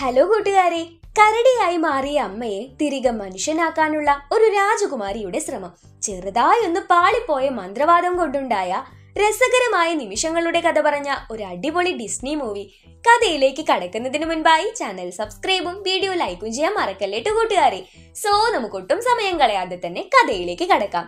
hello കൂട്ടുകാരെ കരടിയായി മാറിയ അമ്മയെ തിരികെ മനുഷ്യനാക്കാനുള്ള ഒരു രാജകുമാരിയുടെ ശ്രമം ചെറുതായി ഒന്ന് പാളിപ്പോയ മന്ത്രവാദം കൊണ്ടുണ്ടായ രസകരമായ നിമിഷങ്ങളുടെ കഥ പറഞ്ഞ ഒരു അടിപൊളി ഡിസ്നി മൂവി കഥയിലേക്ക് കടക്കുന്നതിന് മുൻപായി ചാനൽ സബ്സ്ക്രൈബും വീഡിയോ ലൈക്കും ചെയ്യാൻ മറക്കല്ലേ കൂട്ടുകാരെ സോ നമുക്കൊട്ടും സമയം കളയാതെ തന്നെ കഥയിലേക്ക് കടക്കാം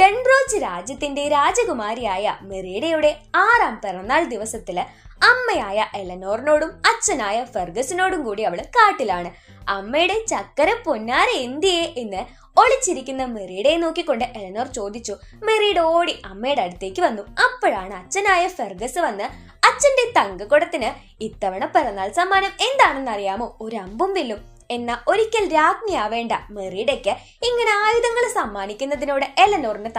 ഡെൻബ്രോജ് രാജ്യത്തിന്റെ രാജകുമാരിയായ മെറീഡയുടെ ആറാം പിറന്നാൾ ദിവസത്തില് അമ്മയായ എലനോറിനോടും അച്ഛനായ ഫെർഗസിനോടും കൂടി അവൾ കാട്ടിലാണ് അമ്മയുടെ ചക്കര പൊന്നാര എന്തിയേ എന്ന് ഒളിച്ചിരിക്കുന്ന മെറീഡയെ നോക്കിക്കൊണ്ട് എലനോർ ചോദിച്ചു മെറീഡ ഓടി അമ്മയുടെ അടുത്തേക്ക് വന്നു അപ്പോഴാണ് അച്ഛനായ ഫെർഗസ് വന്ന് അച്ഛന്റെ തങ്കക്കുടത്തിന് ഇത്തവണ പിറന്നാൾ സമ്മാനം എന്താണെന്ന് അറിയാമോ ഒരു അമ്പും വില്ലും എന്ന ഒരിക്കൽ രാജ്ഞിയാവേണ്ട മെറീഡയ്ക്ക് ഇങ്ങനെ ആയുധങ്ങൾ സമ്മാനിക്കുന്നതിനോട് എലനോറിന്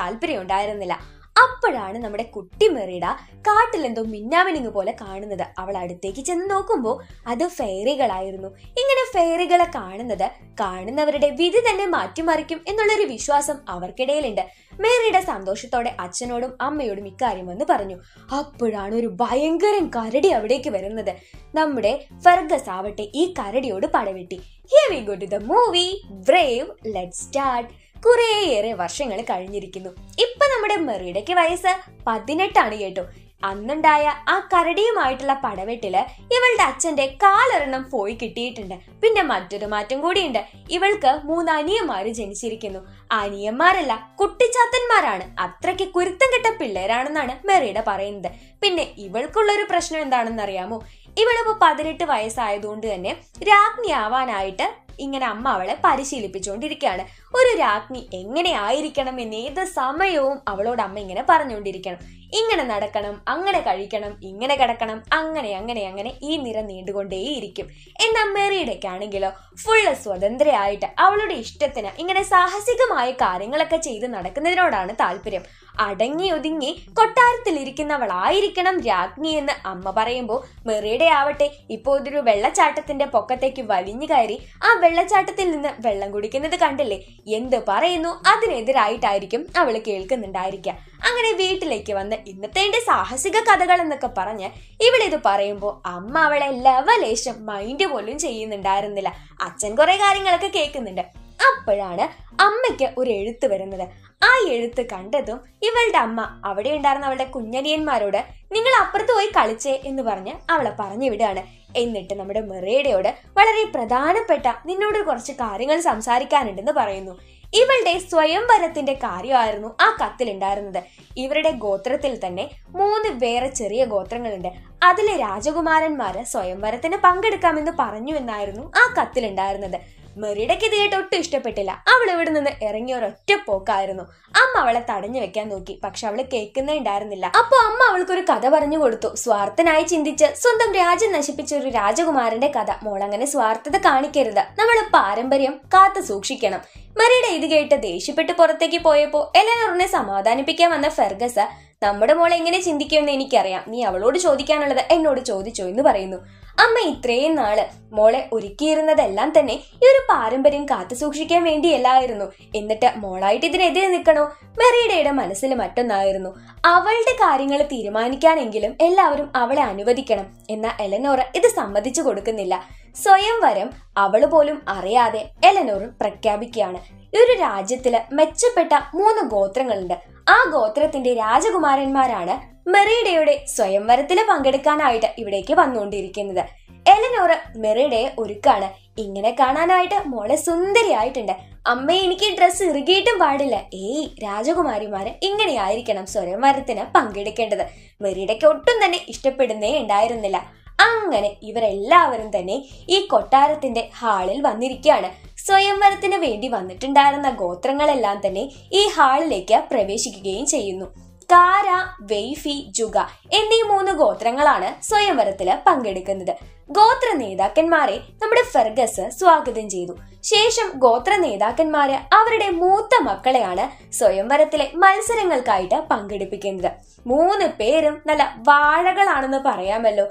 ഉണ്ടായിരുന്നില്ല അപ്പോഴാണ് നമ്മുടെ കുട്ടി മെറിഡ കാട്ടിലെന്തോ മിന്നാമിനിങ് പോലെ കാണുന്നത് അവൾ അടുത്തേക്ക് ചെന്ന് നോക്കുമ്പോൾ അത് ഫെയറികളായിരുന്നു ഇങ്ങനെ ഫെയറികളെ കാണുന്നത് കാണുന്നവരുടെ വിധി തന്നെ മാറ്റിമറിക്കും എന്നുള്ളൊരു വിശ്വാസം അവർക്കിടയിലുണ്ട് മെറിയുടെ സന്തോഷത്തോടെ അച്ഛനോടും അമ്മയോടും ഇക്കാര്യം വന്ന് പറഞ്ഞു അപ്പോഴാണ് ഒരു ഭയങ്കരം കരടി അവിടേക്ക് വരുന്നത് നമ്മുടെ ഫർഗസ് ആവട്ടെ ഈ കരടിയോട് പടവെട്ടി here go to the movie Brave let start കുറേയേറെ വർഷങ്ങൾ കഴിഞ്ഞിരിക്കുന്നു ഇപ്പൊ നമ്മുടെ മെറിയുടെക്ക് വയസ്സ് പതിനെട്ടാണ് കേട്ടോ അന്നുണ്ടായ ആ കരടിയുമായിട്ടുള്ള പടവെട്ടില് ഇവളുടെ അച്ഛന്റെ കാലൊരെണ്ണം പോയി കിട്ടിയിട്ടുണ്ട് പിന്നെ മറ്റൊരു മാറ്റം കൂടിയുണ്ട് ഇവൾക്ക് മൂന്ന് അനിയന്മാര് ജനിച്ചിരിക്കുന്നു അനിയന്മാരല്ല കുട്ടിച്ചാത്തന്മാരാണ് അത്രയ്ക്ക് കുരുത്തം കെട്ട പിള്ളേരാണെന്നാണ് മെറിയുടെ പറയുന്നത് പിന്നെ ഇവൾക്കുള്ള ഒരു പ്രശ്നം എന്താണെന്ന് അറിയാമോ ഇവളിപ്പോ പതിനെട്ട് വയസ്സായതുകൊണ്ട് തന്നെ രാജ്ഞി ആവാനായിട്ട് ഇങ്ങനെ അമ്മ അവളെ പരിശീലിപ്പിച്ചുകൊണ്ടിരിക്കുകയാണ് ഒരു രാജ്ഞി എങ്ങനെ ആയിരിക്കണം എന്ന് ഏത് സമയവും അവളോട് അമ്മ ഇങ്ങനെ പറഞ്ഞുകൊണ്ടിരിക്കണം ഇങ്ങനെ നടക്കണം അങ്ങനെ കഴിക്കണം ഇങ്ങനെ കിടക്കണം അങ്ങനെ അങ്ങനെ അങ്ങനെ ഈ നിര നീണ്ടുകൊണ്ടേയിരിക്കും എന്നാൽ മെറിയുടെയൊക്കെ ആണെങ്കിലോ ഫുള്ള് സ്വതന്ത്രയായിട്ട് അവളുടെ ഇഷ്ടത്തിന് ഇങ്ങനെ സാഹസികമായ കാര്യങ്ങളൊക്കെ ചെയ്ത് നടക്കുന്നതിനോടാണ് താല്പര്യം അടങ്ങി ഒതുങ്ങി കൊട്ടാരത്തിലിരിക്കുന്നവളായിരിക്കണം രാജ്ഞി എന്ന് അമ്മ പറയുമ്പോൾ മെറിയുടെ ആവട്ടെ ഇപ്പോൾ ഇതൊരു വെള്ളച്ചാട്ടത്തിന്റെ പൊക്കത്തേക്ക് വലിഞ്ഞു കയറി ആ വെള്ളച്ചാട്ടത്തിൽ നിന്ന് വെള്ളം കുടിക്കുന്നത് കണ്ടില്ലേ എന്ത് പറയുന്നു അതിനെതിരായിട്ടായിരിക്കും അവൾ കേൾക്കുന്നുണ്ടായിരിക്കുക അങ്ങനെ വീട്ടിലേക്ക് വന്ന് ഇന്നത്തെ എൻ്റെ സാഹസിക കഥകൾ എന്നൊക്കെ പറഞ്ഞ് ഇവിടെ ഇത് പറയുമ്പോൾ അമ്മ അവളെ ലവലേശം മൈൻഡ് പോലും ചെയ്യുന്നുണ്ടായിരുന്നില്ല അച്ഛൻ കുറേ കാര്യങ്ങളൊക്കെ കേൾക്കുന്നുണ്ട് അപ്പോഴാണ് അമ്മയ്ക്ക് ഒരു എഴുത്ത് വരുന്നത് ആ എഴുത്ത് കണ്ടതും ഇവളുടെ അമ്മ അവിടെ ഉണ്ടായിരുന്ന അവളുടെ കുഞ്ഞനിയന്മാരോട് നിങ്ങൾ അപ്പുറത്ത് പോയി കളിച്ചേ എന്ന് പറഞ്ഞ് അവളെ പറഞ്ഞു വിടുകയാണ് എന്നിട്ട് നമ്മുടെ മെറേഡയോട് വളരെ പ്രധാനപ്പെട്ട നിന്നോട് കുറച്ച് കാര്യങ്ങൾ സംസാരിക്കാനുണ്ടെന്ന് പറയുന്നു ഇവളുടെ സ്വയംവരത്തിന്റെ കാര്യമായിരുന്നു ആ കത്തിലുണ്ടായിരുന്നത് ഇവരുടെ ഗോത്രത്തിൽ തന്നെ മൂന്ന് വേറെ ചെറിയ ഗോത്രങ്ങളുണ്ട് അതിലെ രാജകുമാരന്മാര് സ്വയംവരത്തിന് പങ്കെടുക്കാമെന്ന് പറഞ്ഞു എന്നായിരുന്നു ആ കത്തിലുണ്ടായിരുന്നത് മെറിയുടെക്ക് ഇത് കേട്ട് ഒട്ടും ഇഷ്ടപ്പെട്ടില്ല അവൾ ഇവിടെ നിന്ന് ഇറങ്ങിയ ഒരൊറ്റ പോക്കായിരുന്നു അമ്മ അവളെ തടഞ്ഞു വെക്കാൻ നോക്കി പക്ഷെ അവള് കേൾക്കുന്നേ ഉണ്ടായിരുന്നില്ല അപ്പൊ അമ്മ അവൾക്കൊരു കഥ പറഞ്ഞു കൊടുത്തു സ്വാർത്ഥനായി ചിന്തിച്ച് സ്വന്തം രാജ്യം നശിപ്പിച്ച ഒരു രാജകുമാരന്റെ കഥ മോളങ്ങനെ സ്വാർത്ഥത കാണിക്കരുത് നമ്മൾ പാരമ്പര്യം കാത്തു സൂക്ഷിക്കണം മെറിയുടെ ഇത് കേട്ട് ദേഷ്യപ്പെട്ട് പുറത്തേക്ക് പോയപ്പോ എലനോറിനെ സമാധാനിപ്പിക്കാൻ വന്ന ഫെർഗസ് നമ്മുടെ മോൾ എങ്ങനെ ചിന്തിക്കുമെന്ന് എനിക്കറിയാം നീ അവളോട് ചോദിക്കാനുള്ളത് എന്നോട് ചോദിച്ചോ എന്ന് പറയുന്നു അമ്മ ഇത്രയും നാള് മോളെ ഒരുക്കിയിരുന്നതെല്ലാം തന്നെ ഈ ഒരു പാരമ്പര്യം കാത്തു സൂക്ഷിക്കാൻ വേണ്ടിയല്ലായിരുന്നു എന്നിട്ട് മോളായിട്ട് ഇതിനെതിരെ നിൽക്കണോ മെറീഡയുടെ മനസ്സിൽ മറ്റൊന്നായിരുന്നു അവളുടെ കാര്യങ്ങൾ തീരുമാനിക്കാനെങ്കിലും എല്ലാവരും അവളെ അനുവദിക്കണം എന്ന എലനോറ ഇത് സമ്മതിച്ചു കൊടുക്കുന്നില്ല സ്വയംവരം അവള് പോലും അറിയാതെ എലനോർ പ്രഖ്യാപിക്കുകയാണ് ഈ ഒരു രാജ്യത്തില് മെച്ചപ്പെട്ട മൂന്ന് ഗോത്രങ്ങളുണ്ട് ആ ഗോത്രത്തിന്റെ രാജകുമാരന്മാരാണ് മെറീഡയുടെ സ്വയംവരത്തിൽ പങ്കെടുക്കാനായിട്ട് ഇവിടേക്ക് വന്നുകൊണ്ടിരിക്കുന്നത് എലനോർ മെറീഡയെ ഒരുക്കാണ് ഇങ്ങനെ കാണാനായിട്ട് മോളെ സുന്ദരിയായിട്ടുണ്ട് അമ്മ എനിക്ക് ഡ്രസ്സ് ഇറുകിയിട്ടും പാടില്ല ഏയ് രാജകുമാരിമാര് ഇങ്ങനെയായിരിക്കണം സ്വയംവരത്തിന് പങ്കെടുക്കേണ്ടത് മെറീഡയ്ക്ക് ഒട്ടും തന്നെ ഇഷ്ടപ്പെടുന്നേ ഉണ്ടായിരുന്നില്ല അങ്ങനെ ഇവരെല്ലാവരും തന്നെ ഈ കൊട്ടാരത്തിന്റെ ഹാളിൽ വന്നിരിക്കുകയാണ് സ്വയംവരത്തിന് വേണ്ടി വന്നിട്ടുണ്ടായിരുന്ന ഗോത്രങ്ങളെല്ലാം തന്നെ ഈ ഹാളിലേക്ക് പ്രവേശിക്കുകയും ചെയ്യുന്നു കാര വെയ്ഫി ജുഗ എന്നീ മൂന്ന് ഗോത്രങ്ങളാണ് സ്വയംവരത്തില് പങ്കെടുക്കുന്നത് ഗോത്ര നേതാക്കന്മാരെ നമ്മുടെ ഫെർഗസ് സ്വാഗതം ചെയ്തു ശേഷം ഗോത്ര നേതാക്കന്മാര് അവരുടെ മൂത്ത മക്കളെയാണ് സ്വയംവരത്തിലെ മത്സരങ്ങൾക്കായിട്ട് പങ്കെടുപ്പിക്കുന്നത് മൂന്ന് പേരും നല്ല വാഴകളാണെന്ന് പറയാമല്ലോ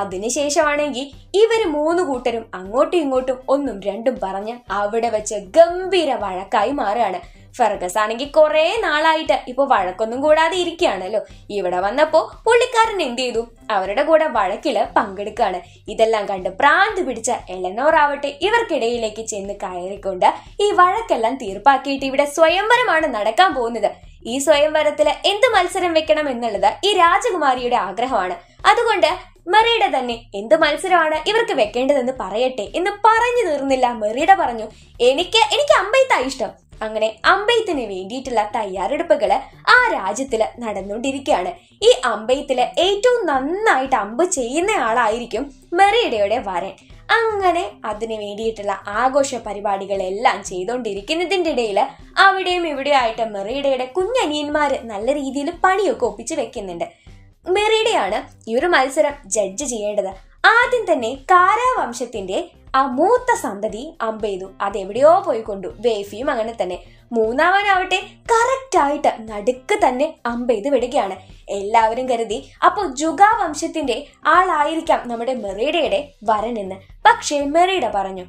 അതിനുശേഷമാണെങ്കിൽ ഇവർ മൂന്ന് കൂട്ടരും അങ്ങോട്ടും ഇങ്ങോട്ടും ഒന്നും രണ്ടും പറഞ്ഞ് അവിടെ വെച്ച് ഗംഭീര വഴക്കായി മാറുകയാണ് ഫെർഗസ് ആണെങ്കിൽ കുറെ നാളായിട്ട് ഇപ്പൊ വഴക്കൊന്നും കൂടാതെ ഇരിക്കുകയാണല്ലോ ഇവിടെ വന്നപ്പോ പുള്ളിക്കാരൻ എന്ത് ചെയ്തു അവരുടെ കൂടെ വഴക്കില് പങ്കെടുക്കുകയാണ് ഇതെല്ലാം കണ്ട് പ്രാന്ത് പിടിച്ച എലനോർ ആവട്ടെ ഇവർക്കിടയിലേക്ക് ചെന്ന് കയറിക്കൊണ്ട് ഈ വഴക്കെല്ലാം തീർപ്പാക്കിയിട്ട് ഇവിടെ സ്വയംവരമാണ് നടക്കാൻ പോകുന്നത് ഈ സ്വയംവരത്തില് എന്ത് മത്സരം വെക്കണം എന്നുള്ളത് ഈ രാജകുമാരിയുടെ ആഗ്രഹമാണ് അതുകൊണ്ട് മെറിയുടെ തന്നെ എന്ത് മത്സരമാണ് ഇവർക്ക് വെക്കേണ്ടതെന്ന് പറയട്ടെ എന്ന് പറഞ്ഞു തീർന്നില്ല മെറിയുടെ പറഞ്ഞു എനിക്ക് എനിക്ക് അമ്പയത്താ ഇഷ്ടം അങ്ങനെ അമ്പയത്തിന് വേണ്ടിയിട്ടുള്ള തയ്യാറെടുപ്പുകള് ആ രാജ്യത്തില് നടന്നുകൊണ്ടിരിക്കുകയാണ് ഈ അമ്പയത്തില് ഏറ്റവും നന്നായിട്ട് അമ്പ് ചെയ്യുന്ന ആളായിരിക്കും മെറിയടയുടെ വരൻ അങ്ങനെ അതിന് വേണ്ടിയിട്ടുള്ള ആഘോഷ പരിപാടികളെല്ലാം ചെയ്തുകൊണ്ടിരിക്കുന്നതിൻ്റെ ഇടയിൽ അവിടെയും ഇവിടെയായിട്ട് മെറിയടയുടെ കുഞ്ഞനിയന്മാർ നല്ല രീതിയിൽ പണിയൊക്കെ ഒപ്പിച്ച് വെക്കുന്നുണ്ട് മെറി അവരെയാണ് ഈ ഒരു മത്സരം ജഡ്ജ് ചെയ്യേണ്ടത് ആദ്യം തന്നെ കാരാവംശത്തിന്റെ ആ മൂത്ത സന്തതി അമ്പെയ്തു അതെവിടെയോ പോയി കൊണ്ടു വേഫിയും അങ്ങനെ തന്നെ മൂന്നാമനാവട്ടെ ആയിട്ട് നടുക്ക് തന്നെ അമ്പെയ്ത് വിടുകയാണ് എല്ലാവരും കരുതി അപ്പോൾ ജുഗ വംശത്തിന്റെ ആളായിരിക്കാം നമ്മുടെ മെറീഡയുടെ വരനെന്ന് പക്ഷേ മെറീഡ പറഞ്ഞു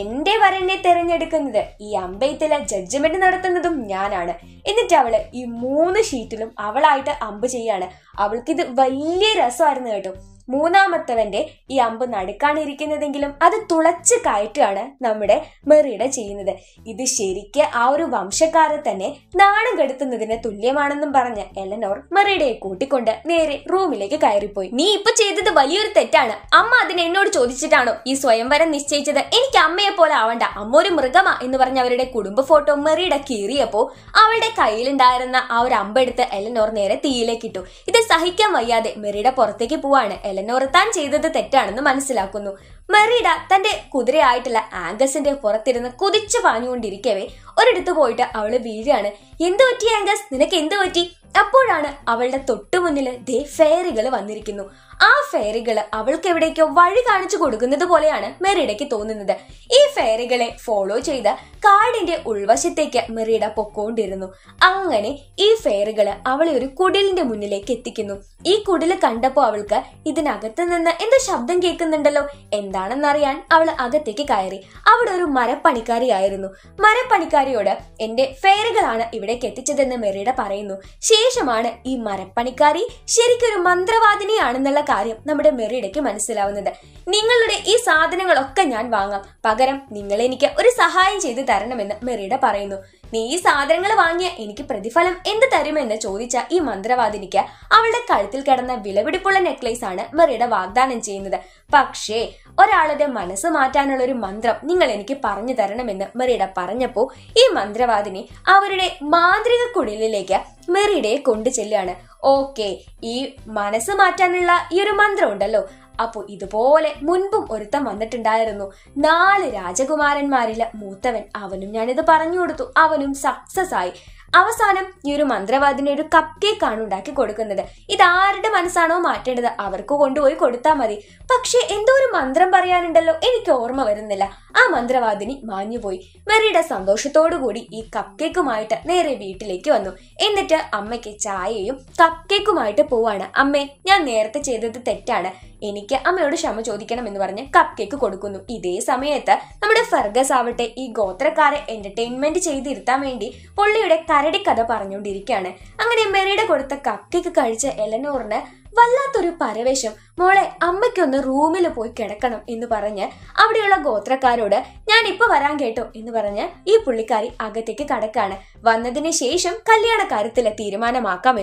എന്റെ വരനെ തെരഞ്ഞെടുക്കുന്നത് ഈ അമ്പയത്തിലെ ജഡ്ജ്മെന്റ് നടത്തുന്നതും ഞാനാണ് എന്നിട്ട് അവള് ഈ മൂന്ന് ഷീറ്റിലും അവളായിട്ട് അമ്പ് ചെയ്യാണ് അവൾക്കിത് വലിയ രസമായിരുന്നു കേട്ടോ മൂന്നാമത്തവന്റെ ഈ അമ്പ് നടുക്കാണിരിക്കുന്നതെങ്കിലും അത് തുളച്ച് കയറ്റുകയാണ് നമ്മുടെ മെറിയുടെ ചെയ്യുന്നത് ഇത് ശരിക്ക് ആ ഒരു വംശക്കാരെ തന്നെ നാണം കെടുത്തുന്നതിന് തുല്യമാണെന്നും പറഞ്ഞ എലനോർ മെറിയുടെ കൂട്ടിക്കൊണ്ട് നേരെ റൂമിലേക്ക് കയറിപ്പോയി നീ ഇപ്പൊ ചെയ്തത് വലിയൊരു തെറ്റാണ് അമ്മ അതിനെ എന്നോട് ചോദിച്ചിട്ടാണോ ഈ സ്വയംവരം നിശ്ചയിച്ചത് എനിക്ക് അമ്മയെ പോലെ ആവണ്ട അമ്മ ഒരു മൃഗമാ എന്ന് പറഞ്ഞ അവരുടെ കുടുംബ ഫോട്ടോ മെറിയുടെ കീറിയപ്പോ അവളുടെ കയ്യിലുണ്ടായിരുന്ന ആ ഒരു അമ്പെടുത്ത് എലനോർ നേരെ തീയിലേക്ക് ഇട്ടു ഇത് സഹിക്കാൻ വയ്യാതെ മെറിയുടെ പുറത്തേക്ക് പോവാണ് എലനോർ താൻ ചെയ്തത് തെറ്റാണെന്ന് മനസ്സിലാക്കുന്നു മെറീഡ തന്റെ കുതിരയായിട്ടുള്ള ആംഗസിന്റെ പുറത്തിരുന്ന് കുതിച്ചു പാഞ്ഞുകൊണ്ടിരിക്കവേ ഒരിടത്ത് പോയിട്ട് അവള് വീഴാണ് എന്തു പറ്റി ആംഗസ് നിനക്ക് എന്തു പറ്റി അപ്പോഴാണ് അവളുടെ തൊട്ടു മുന്നിൽ ദേ ഫെയറികൾ വന്നിരിക്കുന്നു ആ ഫെയറികള് അവൾക്ക് എവിടേക്കോ വഴി കാണിച്ചു കൊടുക്കുന്നത് പോലെയാണ് മെറിയുടെക്ക് തോന്നുന്നത് ഈ ഫെയറികളെ ഫോളോ ചെയ്ത് കാടിന്റെ ഉൾവശത്തേക്ക് മെറിയുടെ പൊക്കോണ്ടിരുന്നു അങ്ങനെ ഈ ഫെയറികള് അവളെ ഒരു കുടിലിന്റെ മുന്നിലേക്ക് എത്തിക്കുന്നു ഈ കുടില് കണ്ടപ്പോൾ അവൾക്ക് ഇതിനകത്ത് നിന്ന് എന്തോ ശബ്ദം കേൾക്കുന്നുണ്ടല്ലോ എന്താണെന്നറിയാൻ അവൾ അകത്തേക്ക് കയറി അവിടെ ഒരു മരപ്പണിക്കാരിയായിരുന്നു മരപ്പണിക്കാരിയോട് എന്റെ ഫെയറുകളാണ് ഇവിടേക്ക് എത്തിച്ചതെന്ന് മെറിയുടെ പറയുന്നു ശേഷമാണ് ഈ മരപ്പണിക്കാരി ശരിക്കൊരു മന്ത്രവാദിനിയാണെന്നുള്ള കാര്യം നമ്മുടെ മെറിയുടെക്ക് മനസ്സിലാവുന്നത് നിങ്ങളുടെ ഈ സാധനങ്ങളൊക്കെ ഞാൻ വാങ്ങാം പകരം നിങ്ങളെനിക്ക് ഒരു സഹായം ചെയ്തു തരണമെന്ന് മെറിയുടെ പറയുന്നു നീ ഈ സാധനങ്ങൾ വാങ്ങിയ എനിക്ക് പ്രതിഫലം എന്ത് തരുമെന്ന് ചോദിച്ച ഈ മന്ത്രവാദിനിക്ക് അവളുടെ കഴുത്തിൽ കിടന്ന വിലപിടിപ്പുള്ള നെക്ലേസ് ആണ് മെറിയുടെ വാഗ്ദാനം ചെയ്യുന്നത് പക്ഷേ ഒരാളുടെ മനസ്സ് മാറ്റാനുള്ള ഒരു മന്ത്രം നിങ്ങൾ എനിക്ക് പറഞ്ഞു തരണമെന്ന് മെറിയുടെ പറഞ്ഞപ്പോൾ ഈ മന്ത്രവാദിനി അവരുടെ മാന്ത്രിക കുടിലിലേക്ക് മെറിയുടെ കൊണ്ടു ചെല്ലുകയാണ് ഓക്കെ ഈ മനസ്സ് മാറ്റാനുള്ള ഈ ഒരു മന്ത്രം ഉണ്ടല്ലോ അപ്പോൾ ഇതുപോലെ മുൻപും ഒരുത്തം വന്നിട്ടുണ്ടായിരുന്നു നാല് രാജകുമാരന്മാരിലെ മൂത്തവൻ അവനും ഞാനിത് പറഞ്ഞു കൊടുത്തു അവനും സക്സസ് ആയി അവസാനം ഈ ഒരു മന്ത്രവാദിനെ ഒരു കപ്പ് കേക്ക് ആണ് ഉണ്ടാക്കി കൊടുക്കുന്നത് ഇത് ആരുടെ മനസ്സാണോ മാറ്റേണ്ടത് അവർക്ക് കൊണ്ടുപോയി കൊടുത്താൽ മതി പക്ഷേ എന്തോ ഒരു മന്ത്രം പറയാനുണ്ടല്ലോ എനിക്ക് ഓർമ്മ വരുന്നില്ല ആ മന്ത്രവാദിനി മാഞ്ഞുപോയി മെറിയുടെ കൂടി ഈ കപ്പ് കേക്കുമായിട്ട് നേരെ വീട്ടിലേക്ക് വന്നു എന്നിട്ട് അമ്മയ്ക്ക് ചായയും കപ്പ് കേക്കുമായിട്ട് പോവാണ് അമ്മേ ഞാൻ നേരത്തെ ചെയ്തത് തെറ്റാണ് എനിക്ക് അമ്മയോട് ക്ഷമ ചോദിക്കണം എന്ന് പറഞ്ഞ് കപ്പ് കേക്ക് കൊടുക്കുന്നു ഇതേ സമയത്ത് നമ്മുടെ ഫർഗസ് ആവട്ടെ ഈ ഗോത്രക്കാരെ എന്റർടൈൻമെന്റ് ചെയ്തിരുത്താൻ വേണ്ടി പൊള്ളിയുടെ കരടി കഥ പറഞ്ഞുകൊണ്ടിരിക്കുകയാണ് അങ്ങനെ മെറിയുടെ കൊടുത്ത കപ്പ് കേക്ക് കഴിച്ച എലനോറിന് വല്ലാത്തൊരു പരവേശം മോളെ അമ്മയ്ക്കൊന്ന് റൂമിൽ പോയി കിടക്കണം എന്ന് പറഞ്ഞ് അവിടെയുള്ള ഗോത്രക്കാരോട് ഞാൻ ഇപ്പൊ വരാൻ കേട്ടോ എന്ന് പറഞ്ഞ് ഈ പുള്ളിക്കാരി അകത്തേക്ക് കടക്കാണ് വന്നതിന് ശേഷം കല്യാണ കാര്യത്തിലെ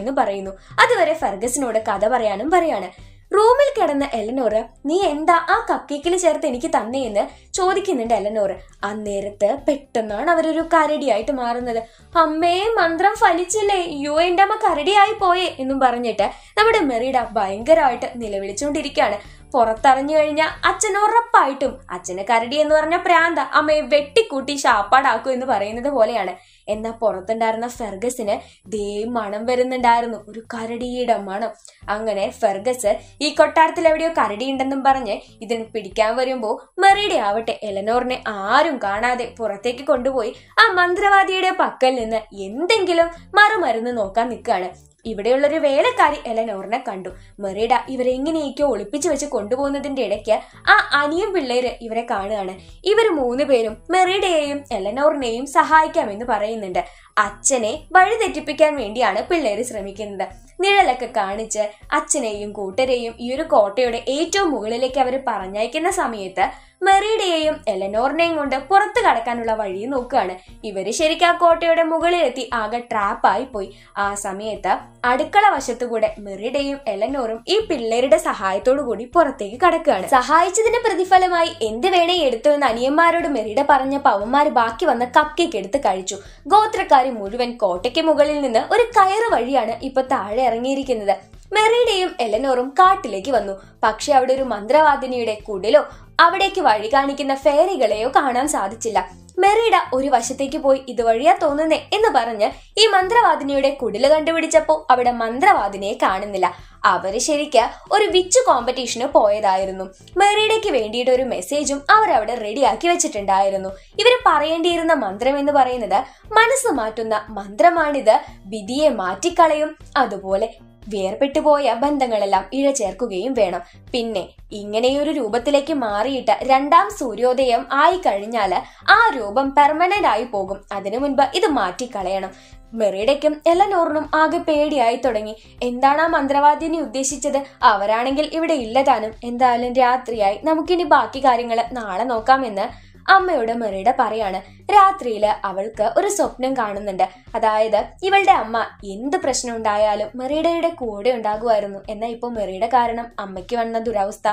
എന്ന് പറയുന്നു അതുവരെ ഫർഗസിനോട് കഥ പറയാനും പറയാണ് റൂമിൽ കിടന്ന എലനോർ നീ എന്താ ആ കപ്പ് കേക്കിൽ ചേർത്ത് എനിക്ക് തന്നെയെന്ന് ചോദിക്കുന്നുണ്ട് എലനോർ അന്നേരത്ത് പെട്ടെന്നാണ് അവരൊരു കരടിയായിട്ട് മാറുന്നത് അമ്മേ മന്ത്രം ഫലിച്ചില്ലേ അയ്യോ എൻ്റെ അമ്മ കരടിയായി പോയേ എന്നും പറഞ്ഞിട്ട് നമ്മുടെ മെറിഡ ഭയങ്കരമായിട്ട് നിലവിളിച്ചുകൊണ്ടിരിക്കുകയാണ് പുറത്തറിഞ്ഞു കഴിഞ്ഞാൽ അച്ഛൻ ഉറപ്പായിട്ടും അച്ഛന് കരടി എന്ന് പറഞ്ഞ പ്രാന്ത അമ്മയെ വെട്ടിക്കൂട്ടി ശാപ്പാടാക്കും എന്ന് പറയുന്നത് പോലെയാണ് എന്നാൽ പുറത്തുണ്ടായിരുന്ന ഫെർഗസിന് ദേ മണം വരുന്നുണ്ടായിരുന്നു ഒരു കരടിയുടെ മണം അങ്ങനെ ഫെർഗസ് ഈ കൊട്ടാരത്തിൽ എവിടെയോ കരടി ഉണ്ടെന്നും പറഞ്ഞ് ഇതിന് പിടിക്കാൻ വരുമ്പോൾ മെറിയുടെ ആവട്ടെ എലനോറിനെ ആരും കാണാതെ പുറത്തേക്ക് കൊണ്ടുപോയി ആ മന്ത്രവാദിയുടെ പക്കൽ നിന്ന് എന്തെങ്കിലും മറുമരുന്ന് നോക്കാൻ നിൽക്കുകയാണ് ഇവിടെയുള്ളൊരു വേലക്കാരി എലനോറിനെ കണ്ടു മെറീഡ ഇവരെ എങ്ങനെയൊക്കെയോ ഒളിപ്പിച്ചു വെച്ച് കൊണ്ടുപോകുന്നതിന്റെ ഇടയ്ക്ക് ആ അനിയും പിള്ളേര് ഇവരെ കാണുകയാണ് ഇവർ മൂന്ന് പേരും മെറീഡയെയും എലനോറിനെയും സഹായിക്കാമെന്ന് പറയുന്നുണ്ട് അച്ഛനെ വഴിതെറ്റിപ്പിക്കാൻ വേണ്ടിയാണ് പിള്ളേര് ശ്രമിക്കുന്നത് നിഴലൊക്കെ കാണിച്ച് അച്ഛനെയും കൂട്ടരെയും ഈ ഒരു കോട്ടയുടെ ഏറ്റവും മുകളിലേക്ക് അവർ പറഞ്ഞയക്കുന്ന സമയത്ത് മെറിയുടെയും എലനോറിനെയും കൊണ്ട് പുറത്തു കടക്കാനുള്ള വഴി നോക്കുകയാണ് ഇവര് ശരിക്കും ആ കോട്ടയുടെ മുകളിലെത്തി ആകെ ട്രാപ്പായി പോയി ആ സമയത്ത് അടുക്കള വശത്തുകൂടെ മെറീഡയും എലനോറും ഈ പിള്ളേരുടെ സഹായത്തോടു കൂടി പുറത്തേക്ക് കടക്കുകയാണ് സഹായിച്ചതിന്റെ പ്രതിഫലമായി എന്ത് വേണേ എടുത്തു എന്ന് അനിയന്മാരോട് മെറീഡ പറഞ്ഞ പവന്മാര് ബാക്കി വന്ന കപ്പ് കേക്ക് എടുത്ത് കഴിച്ചു ഗോത്രക്കാർ മുഴുവൻ കോട്ടയ്ക്ക് മുകളിൽ നിന്ന് ഒരു കയറ് വഴിയാണ് ഇപ്പൊ താഴെ ഇറങ്ങിയിരിക്കുന്നത് മെറിയുടെയും എലനോറും കാട്ടിലേക്ക് വന്നു പക്ഷെ അവിടെ ഒരു മന്ത്രവാദിനിയുടെ കുടിലോ അവിടേക്ക് വഴി കാണിക്കുന്ന ഫേറികളെയോ കാണാൻ സാധിച്ചില്ല മെറിഡ ഒരു വശത്തേക്ക് പോയി ഇതുവഴിയാ തോന്നുന്നേ എന്ന് പറഞ്ഞ് ഈ മന്ത്രവാദിനിയുടെ കുടില് കണ്ടുപിടിച്ചപ്പോ അവിടെ മന്ത്രവാദിനിയെ കാണുന്നില്ല അവർ ശരിക്ക് ഒരു വിച്ച് കോമ്പറ്റീഷന് പോയതായിരുന്നു മെറീഡയ്ക്ക് വേണ്ടിയിട്ട് ഒരു മെസ്സേജും അവർ അവിടെ റെഡിയാക്കി വെച്ചിട്ടുണ്ടായിരുന്നു ഇവർ പറയേണ്ടിയിരുന്ന മന്ത്രം എന്ന് പറയുന്നത് മനസ്സ് മാറ്റുന്ന മന്ത്രമാണിത് വിധിയെ മാറ്റിക്കളയും അതുപോലെ വേർപെട്ടുപോയ ബന്ധങ്ങളെല്ലാം ഇഴചേർക്കുകയും വേണം പിന്നെ ഇങ്ങനെയൊരു രൂപത്തിലേക്ക് മാറിയിട്ട് രണ്ടാം സൂര്യോദയം ആയി കഴിഞ്ഞാൽ ആ രൂപം പെർമനന്റ് ആയി പോകും അതിനു മുൻപ് ഇത് മാറ്റിക്കളയണം മെറിയടയ്ക്കും എലനോറിനും ആകെ പേടിയായി തുടങ്ങി എന്താണ് ആ മന്ത്രവാദിനി ഉദ്ദേശിച്ചത് അവരാണെങ്കിൽ ഇവിടെ ഇല്ല താനും എന്തായാലും രാത്രിയായി നമുക്കിനി ബാക്കി കാര്യങ്ങൾ നാളെ നോക്കാമെന്ന് അമ്മയുടെ മെറിഡ പറയാണ് രാത്രിയിൽ അവൾക്ക് ഒരു സ്വപ്നം കാണുന്നുണ്ട് അതായത് ഇവളുടെ അമ്മ എന്ത് പ്രശ്നം ഉണ്ടായാലും മെറിയുടെ കൂടെ ഉണ്ടാകുമായിരുന്നു എന്നാൽ ഇപ്പൊ മെറിയുടെ കാരണം അമ്മയ്ക്ക് വന്ന ദുരവസ്ഥ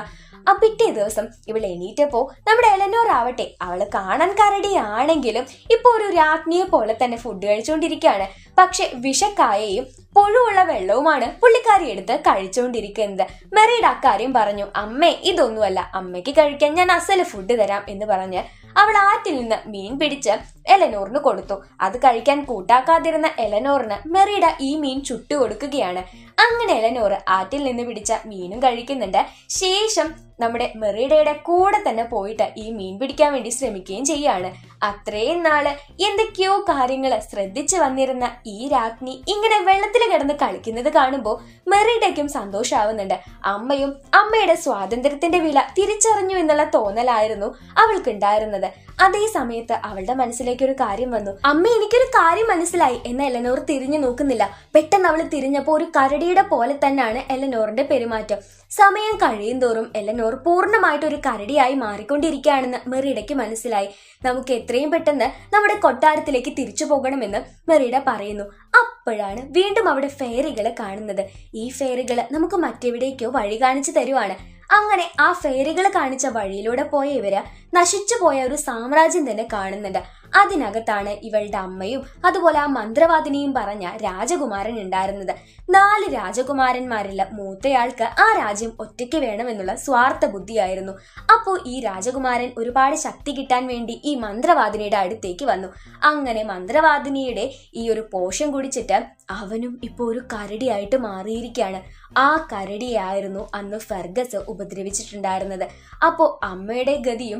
ആ പിറ്റേ ദിവസം ഇവൾ എണീറ്റപ്പോ നമ്മുടെ എലനോർ ആവട്ടെ അവള് കാണാൻ കരടിയാണെങ്കിലും ഇപ്പൊ ഒരു രാജ്ഞിയെ പോലെ തന്നെ ഫുഡ് കഴിച്ചുകൊണ്ടിരിക്കുകയാണ് പക്ഷെ വിഷക്കായയും പുഴുവുള്ള വെള്ളവുമാണ് പുള്ളിക്കാരി എടുത്ത് കഴിച്ചുകൊണ്ടിരിക്കുന്നത് മെറിയുടെ അക്കാര്യം പറഞ്ഞു അമ്മേ ഇതൊന്നുമല്ല അമ്മയ്ക്ക് കഴിക്കാൻ ഞാൻ അസല് ഫുഡ് തരാം എന്ന് പറഞ്ഞ് അവൾ ആറ്റിൽ നിന്ന് മീൻ പിടിച്ച് എലനോറിന് കൊടുത്തു അത് കഴിക്കാൻ കൂട്ടാക്കാതിരുന്ന എലനോറിന് മെറിഡ ഈ മീൻ ചുട്ടു കൊടുക്കുകയാണ് അങ്ങനെ എലനോർ ആറ്റിൽ നിന്ന് പിടിച്ച മീനും കഴിക്കുന്നുണ്ട് ശേഷം നമ്മുടെ മെറിഡയുടെ കൂടെ തന്നെ പോയിട്ട് ഈ മീൻ പിടിക്കാൻ വേണ്ടി ശ്രമിക്കുകയും ചെയ്യാണ് അത്രയും നാള് എന്തൊക്കെയോ കാര്യങ്ങൾ ശ്രദ്ധിച്ചു വന്നിരുന്ന ഈ രാജ്ഞി ഇങ്ങനെ വെള്ളത്തിൽ കിടന്ന് കളിക്കുന്നത് കാണുമ്പോൾ മെറിഡയ്ക്കും സന്തോഷാവുന്നുണ്ട് അമ്മയും അമ്മയുടെ സ്വാതന്ത്ര്യത്തിന്റെ വില തിരിച്ചറിഞ്ഞു എന്നുള്ള തോന്നലായിരുന്നു അവൾക്കുണ്ടായിരുന്നത് അതേ സമയത്ത് അവളുടെ മനസ്സിലേക്ക് ഒരു കാര്യം വന്നു അമ്മ എനിക്കൊരു കാര്യം മനസ്സിലായി എന്ന എലനോർ തിരിഞ്ഞു നോക്കുന്നില്ല പെട്ടെന്ന് അവൾ തിരിഞ്ഞപ്പോൾ ഒരു കരടിയുടെ പോലെ തന്നെയാണ് എലനോറിന്റെ പെരുമാറ്റം സമയം കഴിയുന്തോറും എലനോർ പൂർണ്ണമായിട്ട് ഒരു കരടിയായി മാറിക്കൊണ്ടിരിക്കുകയാണെന്ന് മെറിയുടെക്ക് മനസ്സിലായി നമുക്ക് എത്രയും പെട്ടെന്ന് നമ്മുടെ കൊട്ടാരത്തിലേക്ക് തിരിച്ചു പോകണമെന്ന് മെറിഡ പറയുന്നു അപ്പോഴാണ് വീണ്ടും അവിടെ ഫെയറികളെ കാണുന്നത് ഈ ഫെയറികൾ നമുക്ക് മറ്റെവിടേക്കോ വഴി കാണിച്ചു തരുവാണ് അങ്ങനെ ആ ഫെയറികൾ കാണിച്ച വഴിയിലൂടെ പോയ ഇവര് നശിച്ചു പോയ ഒരു സാമ്രാജ്യം തന്നെ കാണുന്നുണ്ട് അതിനകത്താണ് ഇവളുടെ അമ്മയും അതുപോലെ ആ മന്ത്രവാദിനിയും പറഞ്ഞ രാജകുമാരൻ ഉണ്ടായിരുന്നത് നാല് രാജകുമാരന്മാരിൽ മൂത്തയാൾക്ക് ആ രാജ്യം ഒറ്റയ്ക്ക് വേണമെന്നുള്ള സ്വാർത്ഥ ബുദ്ധിയായിരുന്നു അപ്പോൾ ഈ രാജകുമാരൻ ഒരുപാട് ശക്തി കിട്ടാൻ വേണ്ടി ഈ മന്ത്രവാദിനിയുടെ അടുത്തേക്ക് വന്നു അങ്ങനെ മന്ത്രവാദിനിയുടെ ഈ ഒരു പോഷം കുടിച്ചിട്ട് അവനും ഇപ്പോൾ ഒരു കരടിയായിട്ട് മാറിയിരിക്കുകയാണ് ആ കരടിയായിരുന്നു അന്ന് ഫെർഗസ് ഉപദ്രവിച്ചിട്ടുണ്ടായിരുന്നത് അപ്പോ അമ്മയുടെ ഗതിയും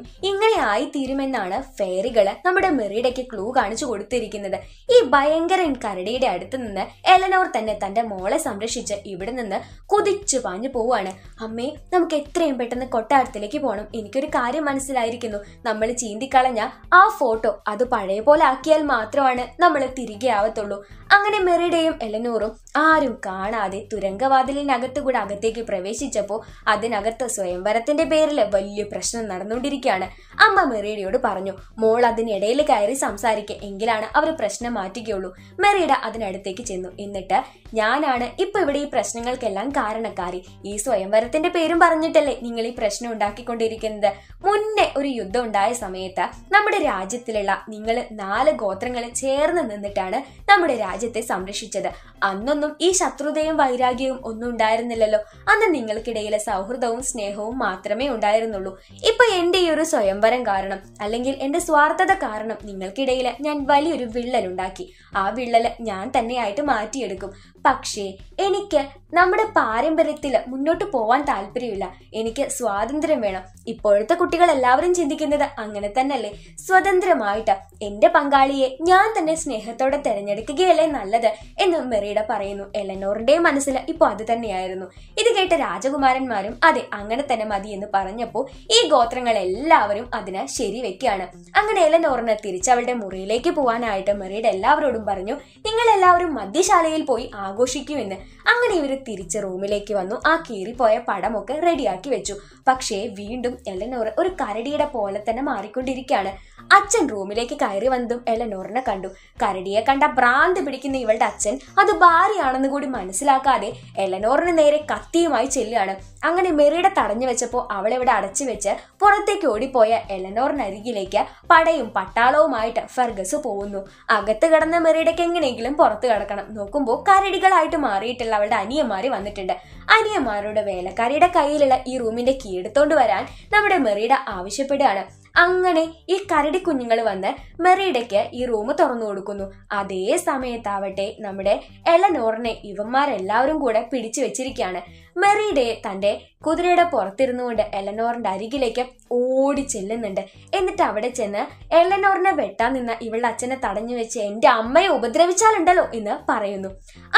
ആയി തീരുമെന്നാണ് ഫെയറികള് നമ്മുടെ മെറിയുടെക്ക് ക്ലൂ കാണിച്ചു കൊടുത്തിരിക്കുന്നത് ഈ ഭയങ്കരൻ കരടിയുടെ അടുത്ത് നിന്ന് എലനോർ തന്നെ തന്റെ മോളെ സംരക്ഷിച്ച് ഇവിടെ നിന്ന് കുതിച്ചു പാഞ്ഞു പോവാണ് അമ്മേ നമുക്ക് എത്രയും പെട്ടെന്ന് കൊട്ടാരത്തിലേക്ക് പോകണം എനിക്കൊരു കാര്യം മനസ്സിലായിരിക്കുന്നു നമ്മൾ ചീന്തിക്കളഞ്ഞ ആ ഫോട്ടോ അത് പഴയ പോലെ ആക്കിയാൽ മാത്രമാണ് നമ്മൾ തിരികെ ആവത്തുള്ളൂ അങ്ങനെ മെറിയുടെയും എലനോറും ആരും കാണാതെ തുരങ്കവാതിൽ വാതിലിനകത്ത് കൂടെ അകത്തേക്ക് പ്രവേശിച്ചപ്പോൾ അതിനകത്ത് സ്വയംവരത്തിന്റെ പേരിൽ വലിയ പ്രശ്നം നടന്നുകൊണ്ടിരിക്കുകയാണ് അമ്മ മെറിയയോട് പറഞ്ഞു മോൾ അതിനിടയിൽ കയറി സംസാരിക്കുക എങ്കിലാണ് അവർ പ്രശ്നം മാറ്റുകയുള്ളൂ മെറിയുടെ അതിനടുത്തേക്ക് ചെന്നു എന്നിട്ട് ഞാനാണ് ഇപ്പൊ ഇവിടെ ഈ പ്രശ്നങ്ങൾക്കെല്ലാം കാരണക്കാരി ഈ സ്വയംവരത്തിന്റെ പേരും പറഞ്ഞിട്ടല്ലേ നിങ്ങൾ ഈ പ്രശ്നം ഉണ്ടാക്കിക്കൊണ്ടിരിക്കുന്നത് മുന്നേ ഒരു യുദ്ധം ഉണ്ടായ സമയത്ത് നമ്മുടെ രാജ്യത്തിലുള്ള നിങ്ങൾ നാല് ഗോത്രങ്ങൾ ചേർന്ന് നിന്നിട്ടാണ് നമ്മുടെ രാജ്യത്തെ സംരക്ഷിച്ചത് അന്നൊന്നും ഈ ശത്രുതയും വൈരാഗ്യവും ഒന്നും ഉണ്ടായിരുന്നില്ലല്ലോ അന്ന് നിങ്ങൾക്കിടയിലെ സൗഹൃദവും സ്നേഹവും മാത്രമേ ഉണ്ടായിരുന്നുള്ളൂ ഇപ്പൊ എന്റെ ഈ ഒരു സ്വയംവരം കാരണം അല്ലെങ്കിൽ എന്റെ സ്വാർത്ഥത കാരണം നിങ്ങൾക്കിടയിൽ ഞാൻ വലിയൊരു ഉണ്ടാക്കി ആ വിള്ളൽ ഞാൻ തന്നെയായിട്ട് മാറ്റിയെടുക്കും പക്ഷേ എനിക്ക് നമ്മുടെ പാരമ്പര്യത്തിൽ മുന്നോട്ട് പോവാൻ താല്പര്യമില്ല എനിക്ക് സ്വാതന്ത്ര്യം വേണം ഇപ്പോഴത്തെ കുട്ടികൾ എല്ലാവരും ചിന്തിക്കുന്നത് അങ്ങനെ തന്നെയല്ലേ സ്വതന്ത്രമായിട്ട് എൻ്റെ പങ്കാളിയെ ഞാൻ തന്നെ സ്നേഹത്തോടെ തിരഞ്ഞെടുക്കുകയല്ലേ നല്ലത് എന്ന് മെറീഡ പറയുന്നു എലനോറിന്റെ മനസ്സിൽ ഇപ്പൊ അത് തന്നെയായിരുന്നു ഇത് കേട്ട രാജകുമാരന്മാരും അതെ അങ്ങനെ തന്നെ മതി എന്ന് പറഞ്ഞപ്പോൾ ഈ ഗോത്രങ്ങൾ എല്ലാവരും അതിന് ശരിവെക്കുകയാണ് അങ്ങനെ എലനോറിന് തിരിച്ചവളുടെ അവളുടെ മുറിയിലേക്ക് പോകാനായിട്ട് മെറീഡ എല്ലാവരോടും പറഞ്ഞു നിങ്ങൾ എല്ലാവരും മദ്യശാലയിൽ പോയി ആ ആഘോഷിക്കുമെന്ന് അങ്ങനെ ഇവർ തിരിച്ച് റൂമിലേക്ക് വന്നു ആ കീറിപ്പോയ പടമൊക്കെ റെഡിയാക്കി വെച്ചു പക്ഷേ വീണ്ടും എലനോർ ഒരു കരടിയുടെ പോലെ തന്നെ മാറിക്കൊണ്ടിരിക്കുകയാണ് അച്ഛൻ റൂമിലേക്ക് കയറി വന്നതും എലനോറിനെ കണ്ടു കരടിയെ കണ്ട ഭ്രാന്ത് പിടിക്കുന്ന ഇവളുടെ അച്ഛൻ അത് ഭാര്യയാണെന്ന് കൂടി മനസ്സിലാക്കാതെ എലനോറിന് നേരെ കത്തിയുമായി ചെല്ലുകയാണ് അങ്ങനെ മെറിയുടെ തടഞ്ഞു വെച്ചപ്പോൾ അവളിവിടെ അടച്ചു വെച്ച് പുറത്തേക്ക് ഓടിപ്പോയ എലനോറിനരികിലേക്ക് പടയും പട്ടാളവുമായിട്ട് ഫെർഗസ് പോകുന്നു അകത്ത് കിടന്ന മെറിയുടെ എങ്ങനെയെങ്കിലും പുറത്ത് കിടക്കണം നോക്കുമ്പോൾ കരടി അടിമകളായിട്ട് മാറിയിട്ടുള്ള അവളുടെ അനിയന്മാര് വന്നിട്ടുണ്ട് അനിയന്മാരുടെ വേലക്കാരിയുടെ കയ്യിലുള്ള ഈ റൂമിന്റെ കീ എടുത്തോണ്ട് വരാൻ നമ്മുടെ മെറിയുടെ ആവശ്യപ്പെടുകയാണ് അങ്ങനെ ഈ കരടി കുഞ്ഞുങ്ങൾ വന്ന് മെറിയുടെക്ക് ഈ റൂം തുറന്നു കൊടുക്കുന്നു അതേ സമയത്താവട്ടെ നമ്മുടെ എലനോറിനെ ഇവന്മാരെല്ലാവരും കൂടെ പിടിച്ചു വെച്ചിരിക്കുകയാണ് മെറിയുടെ തന്റെ കുതിരയുടെ പുറത്തിരുന്നുകൊണ്ട് എലനോറിന്റെ അരികിലേക്ക് ഓടി ചെല്ലുന്നുണ്ട് എന്നിട്ട് അവിടെ ചെന്ന് എലനോറിനെ വെട്ടാൻ നിന്ന ഇവളുടെ അച്ഛനെ തടഞ്ഞു വെച്ച് എൻ്റെ അമ്മയെ ഉപദ്രവിച്ചാലുണ്ടല്ലോ എന്ന് പറയുന്നു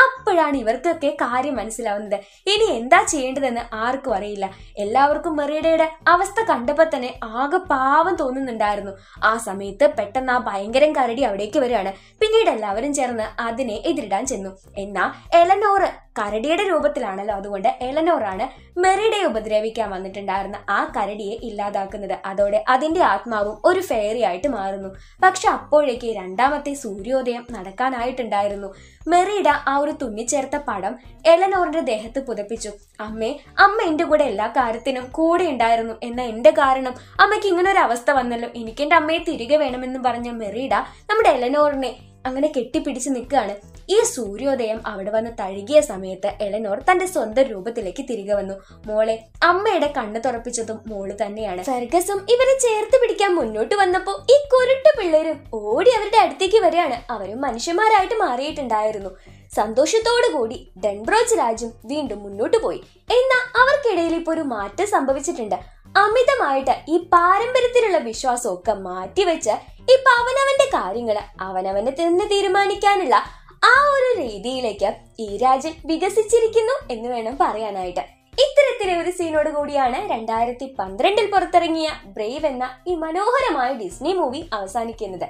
അപ്പോഴാണ് ഇവർക്കൊക്കെ കാര്യം മനസ്സിലാവുന്നത് ഇനി എന്താ ചെയ്യേണ്ടതെന്ന് ആർക്കും അറിയില്ല എല്ലാവർക്കും മെറിയുടെ അവസ്ഥ കണ്ടപ്പോൾ തന്നെ ആകെ പാവം തോന്നുന്നുണ്ടായിരുന്നു ആ സമയത്ത് പെട്ടെന്ന് ആ ഭയങ്കരം കരടി അവിടേക്ക് വരികയാണ് പിന്നീട് എല്ലാവരും ചേർന്ന് അതിനെ എതിരിടാൻ ചെന്നു എന്നാൽ എലനോറ് കരടിയുടെ രൂപത്തിലാണല്ലോ അതുകൊണ്ട് എലനോറാണ് മെറിഡയെ ഉപദ്രവിക്കാൻ വന്നിട്ടുണ്ടായിരുന്ന ആ കരടിയെ ഇല്ലാതാക്കുന്നത് അതോടെ അതിന്റെ ആത്മാവും ഒരു ഫെയറി ആയിട്ട് മാറുന്നു പക്ഷെ അപ്പോഴേക്ക് രണ്ടാമത്തെ സൂര്യോദയം നടക്കാനായിട്ടുണ്ടായിരുന്നു മെറിഡ ആ ഒരു തുന്നിച്ചേർത്ത പടം എലനോറിന്റെ ദേഹത്ത് പുതപ്പിച്ചു അമ്മേ അമ്മ എന്റെ കൂടെ എല്ലാ കാര്യത്തിനും കൂടെ ഉണ്ടായിരുന്നു എന്ന എന്റെ കാരണം അമ്മയ്ക്ക് ഇങ്ങനെ ഒരു അവസ്ഥ വന്നല്ലോ എനിക്ക് എന്റെ അമ്മയെ തിരികെ വേണമെന്ന് പറഞ്ഞ മെറിഡ നമ്മുടെ എലനോറിനെ അങ്ങനെ കെട്ടിപ്പിടിച്ച് നിൽക്കുകയാണ് ഈ സൂര്യോദയം അവിടെ വന്ന് തഴുകിയ സമയത്ത് എലനോർ തന്റെ സ്വന്തം രൂപത്തിലേക്ക് തിരികെ വന്നു മോളെ അമ്മയുടെ കണ്ണ് തുറപ്പിച്ചതും മോള് തന്നെയാണ് സർഗസും ഇവരെ ചേർത്ത് പിടിക്കാൻ മുന്നോട്ട് വന്നപ്പോൾ ഈ കുരുട്ട് പിള്ളേരും ഓടി അവരുടെ അടുത്തേക്ക് വരികയാണ് അവരും മനുഷ്യന്മാരായിട്ട് മാറിയിട്ടുണ്ടായിരുന്നു സന്തോഷത്തോടുകൂടി ഡെൻബ്രോച്ച് രാജ്യം വീണ്ടും മുന്നോട്ട് പോയി എന്നാ അവർക്കിടയിൽ ഇപ്പോൾ ഒരു മാറ്റം സംഭവിച്ചിട്ടുണ്ട് അമിതമായിട്ട് ഈ പാരമ്പര്യത്തിലുള്ള വിശ്വാസമൊക്കെ മാറ്റിവെച്ച് ഇപ്പൊ അവനവന്റെ കാര്യങ്ങള് അവനവനെ തന്നെ തീരുമാനിക്കാനുള്ള ആ ഒരു രീതിയിലേക്ക് ഈ രാജ്യം വികസിച്ചിരിക്കുന്നു എന്ന് വേണം പറയാനായിട്ട് ഇത്തരത്തിലെ ഒരു സീനോട് കൂടിയാണ് രണ്ടായിരത്തി പന്ത്രണ്ടിൽ പുറത്തിറങ്ങിയ ബ്രേവ് എന്ന ഈ മനോഹരമായ ഡിസ്നി മൂവി അവസാനിക്കുന്നത്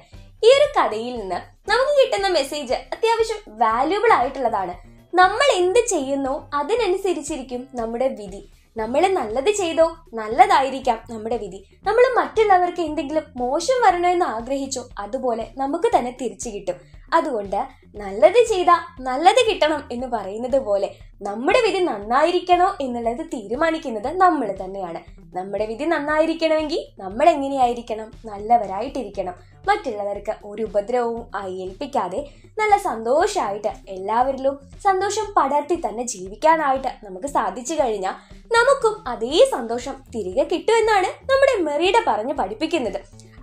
ഈ ഒരു കഥയിൽ നിന്ന് നമുക്ക് കിട്ടുന്ന മെസ്സേജ് അത്യാവശ്യം വാല്യൂബിൾ ആയിട്ടുള്ളതാണ് നമ്മൾ എന്ത് ചെയ്യുന്നോ അതിനനുസരിച്ചിരിക്കും നമ്മുടെ വിധി നമ്മൾ നല്ലത് ചെയ്തോ നല്ലതായിരിക്കാം നമ്മുടെ വിധി നമ്മൾ മറ്റുള്ളവർക്ക് എന്തെങ്കിലും മോശം വരണമെന്ന് ആഗ്രഹിച്ചോ അതുപോലെ നമുക്ക് തന്നെ തിരിച്ചു കിട്ടും അതുകൊണ്ട് നല്ലത് ചെയ്ത നല്ലത് കിട്ടണം എന്ന് പറയുന്നത് പോലെ നമ്മുടെ വിധി നന്നായിരിക്കണോ എന്നുള്ളത് തീരുമാനിക്കുന്നത് നമ്മൾ തന്നെയാണ് നമ്മുടെ വിധി നന്നായിരിക്കണമെങ്കിൽ നമ്മൾ എങ്ങനെയായിരിക്കണം നല്ലവരായിട്ടിരിക്കണം മറ്റുള്ളവർക്ക് ഒരു ഉപദ്രവവും ഏൽപ്പിക്കാതെ നല്ല സന്തോഷമായിട്ട് എല്ലാവരിലും സന്തോഷം പടർത്തി തന്നെ ജീവിക്കാനായിട്ട് നമുക്ക് സാധിച്ചു കഴിഞ്ഞാൽ നമുക്കും അതേ സന്തോഷം തിരികെ കിട്ടുമെന്നാണ് നമ്മുടെ മെറിയുടെ പറഞ്ഞ് പഠിപ്പിക്കുന്നത്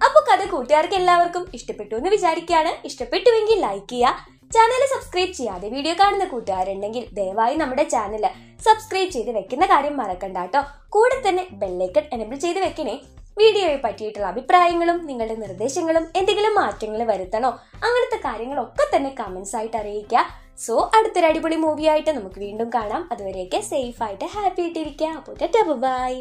അപ്പോൾ കഥ കൂട്ടുകാർക്ക് എല്ലാവർക്കും ഇഷ്ടപ്പെട്ടു എന്ന് വിചാരിക്കുകയാണ് ഇഷ്ടപ്പെട്ടുവെങ്കിൽ ലൈക്ക് ചെയ്യുക ചാനൽ സബ്സ്ക്രൈബ് ചെയ്യാതെ വീഡിയോ കാണുന്ന കൂട്ടുകാരുണ്ടെങ്കിൽ ദയവായി നമ്മുടെ ചാനൽ സബ്സ്ക്രൈബ് ചെയ്ത് വെക്കുന്ന കാര്യം മറക്കണ്ട കേട്ടോ കൂടെ തന്നെ ബെല്ലൈക്കൺ എനബിൾ ചെയ്ത് വെക്കണേ വീഡിയോയെ പറ്റിയിട്ടുള്ള അഭിപ്രായങ്ങളും നിങ്ങളുടെ നിർദ്ദേശങ്ങളും എന്തെങ്കിലും മാറ്റങ്ങൾ വരുത്തണോ അങ്ങനത്തെ കാര്യങ്ങളൊക്കെ തന്നെ കമൻസ് ആയിട്ട് അറിയിക്കുക സോ അടുത്തൊരു അടിപൊളി മൂവിയായിട്ട് നമുക്ക് വീണ്ടും കാണാം അതുവരെയൊക്കെ സേഫ് ആയിട്ട് ഹാപ്പി ആയിട്ടിരിക്കുക അപ്പോൾ ബൈ